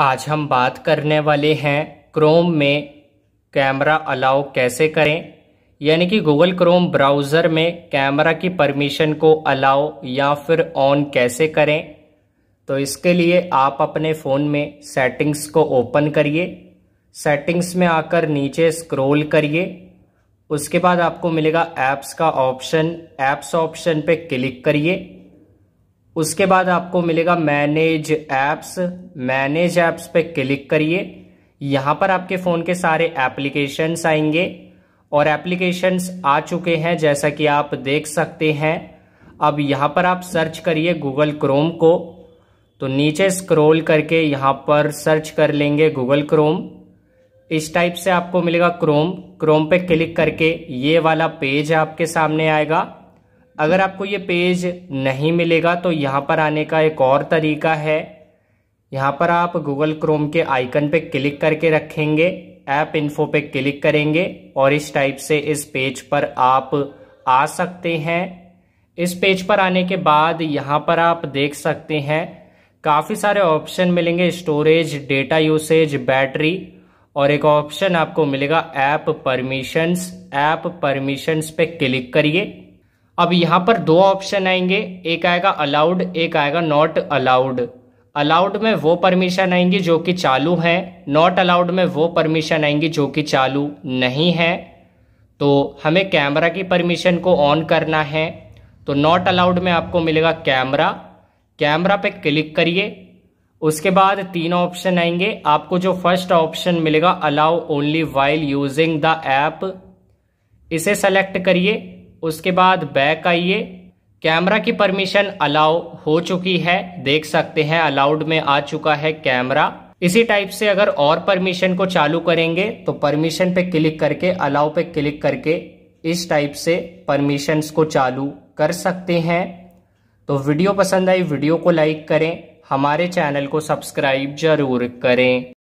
आज हम बात करने वाले हैं क्रोम में कैमरा अलाउ कैसे करें यानी कि गूगल क्रोम ब्राउज़र में कैमरा की परमिशन को अलाउ या फिर ऑन कैसे करें तो इसके लिए आप अपने फ़ोन में सेटिंग्स को ओपन करिए सेटिंग्स में आकर नीचे स्क्रॉल करिए उसके बाद आपको मिलेगा ऐप्स का ऑप्शन ऐप्स ऑप्शन पे क्लिक करिए उसके बाद आपको मिलेगा मैनेज ऐप्स मैनेज ऐप्स पे क्लिक करिए यहाँ पर आपके फ़ोन के सारे एप्लीकेशंस आएंगे और एप्लीकेशंस आ चुके हैं जैसा कि आप देख सकते हैं अब यहाँ पर आप सर्च करिए गूगल क्रोम को तो नीचे स्क्रॉल करके यहाँ पर सर्च कर लेंगे गूगल क्रोम इस टाइप से आपको मिलेगा क्रोम क्रोम पे क्लिक करके ये वाला पेज आपके सामने आएगा अगर हम्म। आपको ये पेज नहीं मिलेगा तो यहाँ पर आने का एक और तरीका है यहाँ पर आप गूगल क्रोम के आइकन पे क्लिक करके रखेंगे ऐप इन्फो पे क्लिक करेंगे और इस टाइप से इस पेज पर आप आ सकते हैं इस पेज पर आने के बाद यहाँ पर आप देख सकते हैं काफ़ी सारे ऑप्शन मिलेंगे स्टोरेज डेटा यूसेज बैटरी और एक ऑप्शन आपको मिलेगा ऐप परमिशंस ऐप परमिशंस पे क्लिक करिए अब यहाँ पर दो ऑप्शन आएंगे एक आएगा अलाउड एक आएगा नॉट अलाउड अलाउड में वो परमिशन आएंगी जो कि चालू है नॉट अलाउड में वो परमिशन आएंगी जो कि चालू नहीं है तो हमें कैमरा की परमिशन को ऑन करना है तो नॉट अलाउड में आपको मिलेगा कैमरा कैमरा पे क्लिक करिए उसके बाद तीन ऑप्शन आएंगे आपको जो फर्स्ट ऑप्शन मिलेगा allow only while using the app इसे सेलेक्ट करिए उसके बाद बैक आइए कैमरा की परमिशन अलाउ हो चुकी है देख सकते हैं अलाउड में आ चुका है कैमरा इसी टाइप से अगर और परमिशन को चालू करेंगे तो परमिशन पे क्लिक करके अलाउ पे क्लिक करके इस टाइप से परमिशंस को चालू कर सकते हैं तो वीडियो पसंद आई वीडियो को लाइक करें हमारे चैनल को सब्सक्राइब जरूर करें